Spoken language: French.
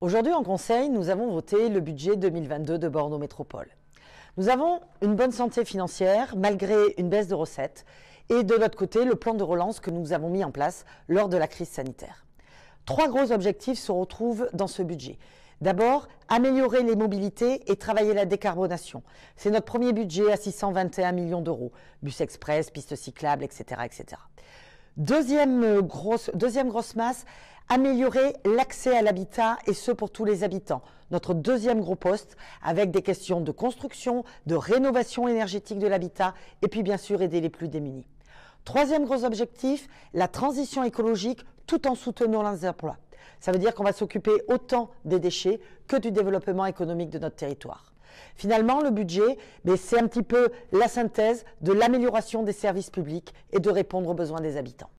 Aujourd'hui en Conseil, nous avons voté le budget 2022 de Bordeaux Métropole. Nous avons une bonne santé financière malgré une baisse de recettes et de notre côté le plan de relance que nous avons mis en place lors de la crise sanitaire. Trois gros objectifs se retrouvent dans ce budget. D'abord, améliorer les mobilités et travailler la décarbonation. C'est notre premier budget à 621 millions d'euros, bus express, pistes cyclables, etc. etc. Deuxième euh, grosse, deuxième grosse masse, améliorer l'accès à l'habitat et ce pour tous les habitants. Notre deuxième gros poste avec des questions de construction, de rénovation énergétique de l'habitat et puis bien sûr aider les plus démunis. Troisième gros objectif, la transition écologique tout en soutenant les emplois. Ça veut dire qu'on va s'occuper autant des déchets que du développement économique de notre territoire. Finalement, le budget, c'est un petit peu la synthèse de l'amélioration des services publics et de répondre aux besoins des habitants.